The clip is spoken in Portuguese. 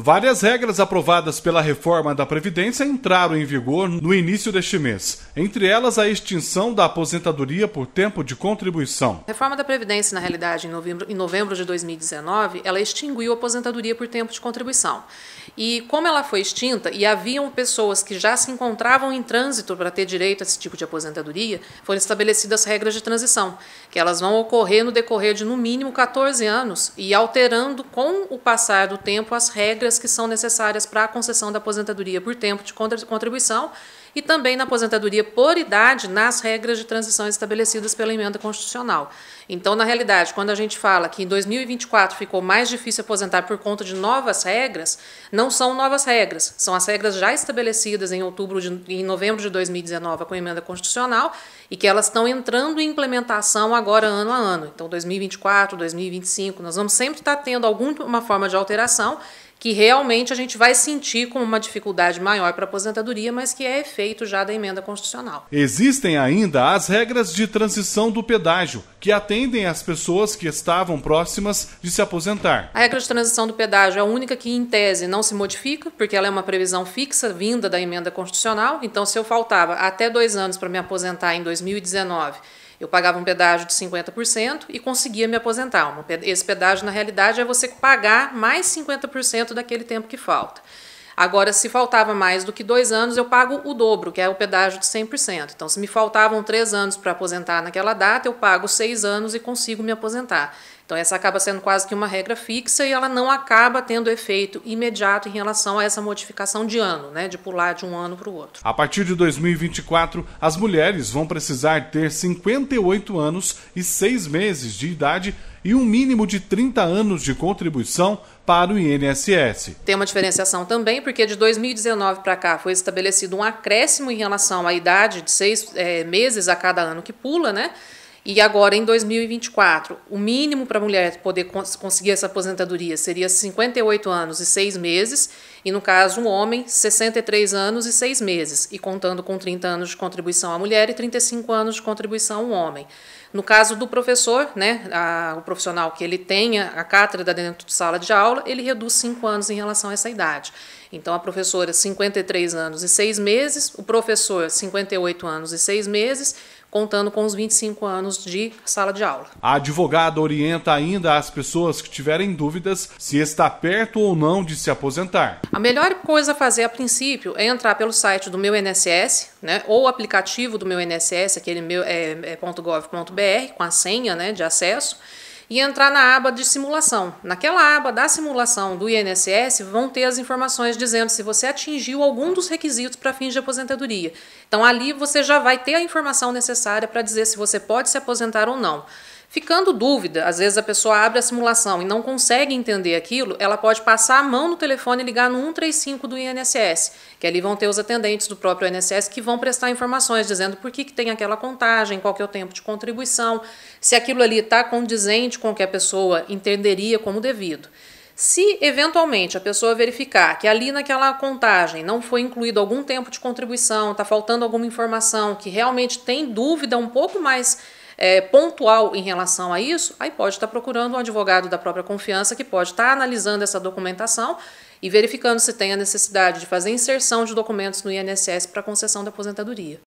Várias regras aprovadas pela reforma da Previdência entraram em vigor no início deste mês, entre elas a extinção da aposentadoria por tempo de contribuição. A reforma da Previdência, na realidade, em novembro, em novembro de 2019, ela extinguiu a aposentadoria por tempo de contribuição. E como ela foi extinta e haviam pessoas que já se encontravam em trânsito para ter direito a esse tipo de aposentadoria, foram estabelecidas regras de transição, que elas vão ocorrer no decorrer de no mínimo 14 anos e alterando com o passar do tempo as regras regras que são necessárias para a concessão da aposentadoria por tempo de contribuição e também na aposentadoria por idade nas regras de transição estabelecidas pela emenda constitucional. Então, na realidade, quando a gente fala que em 2024 ficou mais difícil aposentar por conta de novas regras, não são novas regras, são as regras já estabelecidas em outubro de, em novembro de 2019 com a emenda constitucional e que elas estão entrando em implementação agora ano a ano. Então, 2024, 2025, nós vamos sempre estar tendo alguma forma de alteração que realmente a gente vai sentir como uma dificuldade maior para a aposentadoria, mas que é efeito já da emenda constitucional. Existem ainda as regras de transição do pedágio, que atendem às pessoas que estavam próximas de se aposentar. A regra de transição do pedágio é a única que, em tese, não se modifica, porque ela é uma previsão fixa vinda da emenda constitucional. Então, se eu faltava até dois anos para me aposentar em 2019 eu pagava um pedágio de 50% e conseguia me aposentar. Esse pedágio, na realidade, é você pagar mais 50% daquele tempo que falta. Agora, se faltava mais do que dois anos, eu pago o dobro, que é o pedágio de 100%. Então, se me faltavam três anos para aposentar naquela data, eu pago seis anos e consigo me aposentar. Então, essa acaba sendo quase que uma regra fixa e ela não acaba tendo efeito imediato em relação a essa modificação de ano, né? De pular de um ano para o outro. A partir de 2024, as mulheres vão precisar ter 58 anos e seis meses de idade e um mínimo de 30 anos de contribuição para o INSS. Tem uma diferenciação também, porque de 2019 para cá foi estabelecido um acréscimo em relação à idade de seis é, meses a cada ano que pula, né? E agora, em 2024, o mínimo para a mulher poder cons conseguir essa aposentadoria seria 58 anos e 6 meses, e no caso, um homem, 63 anos e 6 meses, e contando com 30 anos de contribuição à mulher e 35 anos de contribuição ao homem. No caso do professor, né, a, o profissional que ele tenha a cátedra dentro de sala de aula, ele reduz 5 anos em relação a essa idade. Então, a professora, 53 anos e 6 meses, o professor, 58 anos e 6 meses, contando com os 25 anos de sala de aula. A advogada orienta ainda as pessoas que tiverem dúvidas se está perto ou não de se aposentar. A melhor coisa a fazer a princípio é entrar pelo site do meu INSS, né, ou o aplicativo do meu INSS, aquele meu é, é .gov.br com a senha, né, de acesso e entrar na aba de simulação. Naquela aba da simulação do INSS vão ter as informações dizendo se você atingiu algum dos requisitos para fins de aposentadoria. Então ali você já vai ter a informação necessária para dizer se você pode se aposentar ou não. Ficando dúvida, às vezes a pessoa abre a simulação e não consegue entender aquilo, ela pode passar a mão no telefone e ligar no 135 do INSS, que ali vão ter os atendentes do próprio INSS que vão prestar informações dizendo por que, que tem aquela contagem, qual que é o tempo de contribuição, se aquilo ali está condizente com o que a pessoa entenderia como devido. Se eventualmente a pessoa verificar que ali naquela contagem não foi incluído algum tempo de contribuição, está faltando alguma informação, que realmente tem dúvida um pouco mais é, pontual em relação a isso, aí pode estar procurando um advogado da própria confiança que pode estar analisando essa documentação e verificando se tem a necessidade de fazer inserção de documentos no INSS para concessão da aposentadoria.